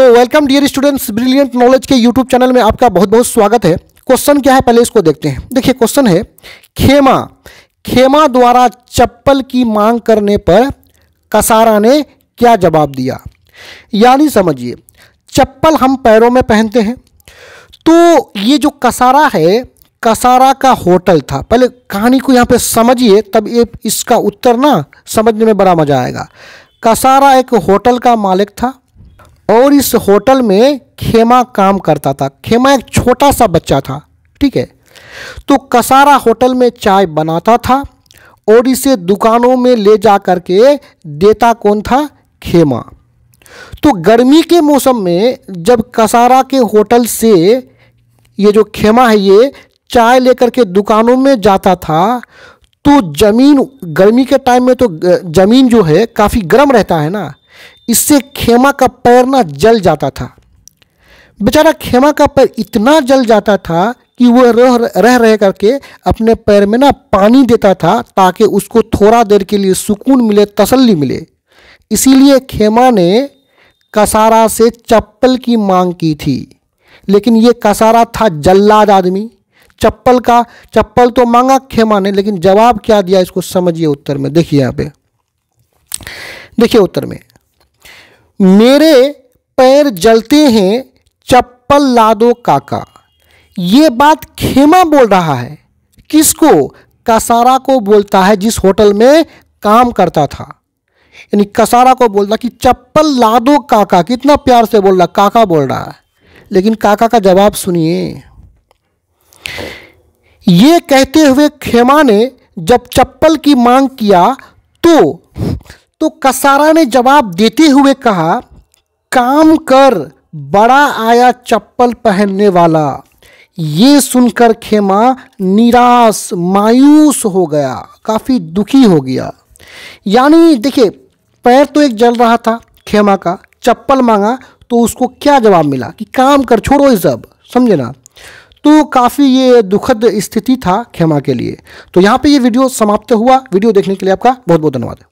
तो welcome dear students brilliant knowledge के YouTube channel में आपका बहुत बहुत स्वागत है क्वेश्चन क्या है पहले इसको देखते हैं देखिए क्वेश्चन है खेमा खेमा द्वारा चप्पल की मांग करने पर कसारा ने क्या जवाब दिया यानी समझिए चप्पल हम पैरों में पहनते हैं तो ये जो कसारा है कसारा का होटल था पहले कहानी को यहाँ पे समझिए तब ये इसका उत्तर ना समझने में बड़ा मज़ा आएगा कसारा एक होटल का मालिक था और इस होटल में खेमा काम करता था खेमा एक छोटा सा बच्चा था ठीक है तो कसारा होटल में चाय बनाता था और इसे दुकानों में ले जा करके देता कौन था खेमा तो गर्मी के मौसम में जब कसारा के होटल से ये जो खेमा है ये चाय लेकर के दुकानों में जाता था तो ज़मीन गर्मी के टाइम में तो ज़मीन जो है काफ़ी गर्म रहता है ना इससे खेमा का पैर ना जल जाता था बेचारा खेमा का पैर इतना जल जाता था कि वह रह रह रह करके अपने पैर में ना पानी देता था ताकि उसको थोड़ा देर के लिए सुकून मिले तसल्ली मिले इसीलिए खेमा ने कसारा से चप्पल की मांग की थी लेकिन ये कसारा था जल्लाद आदमी चप्पल का चप्पल तो मांगा खेमा ने लेकिन जवाब क्या दिया इसको समझिए उत्तर में देखिए यहाँ पे देखिए उत्तर में मेरे पैर जलते हैं चप्पल ला दो काका ये बात खेमा बोल रहा है किसको कसारा को बोलता है जिस होटल में काम करता था यानी कसारा को बोलता कि चप्पल ला दो काका कितना प्यार से बोल रहा काका बोल रहा है लेकिन काका का जवाब सुनिए ये कहते हुए खेमा ने जब चप्पल की मांग किया तो तो कसारा ने जवाब देते हुए कहा काम कर बड़ा आया चप्पल पहनने वाला ये सुनकर खेमा निराश मायूस हो गया काफ़ी दुखी हो गया यानी देखिए पैर तो एक जल रहा था खेमा का चप्पल मांगा तो उसको क्या जवाब मिला कि काम कर छोड़ो ये सब समझे ना तो काफ़ी ये दुखद स्थिति था खेमा के लिए तो यहाँ पे ये वीडियो समाप्त हुआ वीडियो देखने के लिए आपका बहुत बहुत धन्यवाद